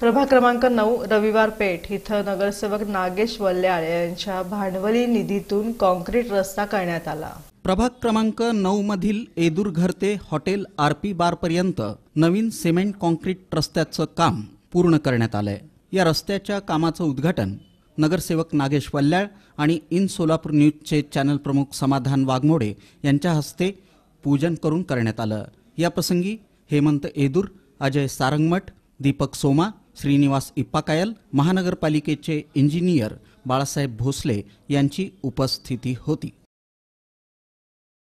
प्रभाग क्रमांक नऊ रविवार पेठ इथं नगरसेवक नागेश वल्ल्याळ यांच्या भांडवली निधीतून कॉन्क्रीट रस्ता करण्यात आला प्रभाग क्रमांक नऊ मधील येदूर घर ते हॉटेल आर पी पर्यंत नवीन सिमेंट कॉन्क्रीट रस्त्याचं काम पूर्ण करण्यात आलंय या रस्त्याच्या कामाचं उद्घाटन नगरसेवक नागेश वल्याळ आणि इन सोलापूर न्यूजचे चॅनल प्रमुख समाधान वाघमोडे यांच्या हस्ते पूजन करून करण्यात आलं याप्रसंगी हेमंत येदूर अजय सारंगमठ दीपक सोमा श्रीनिवास इप्पाकायल महानगरपालिकेचे इंजिनियर बाळासाहेब भोसले यांची उपस्थिती होती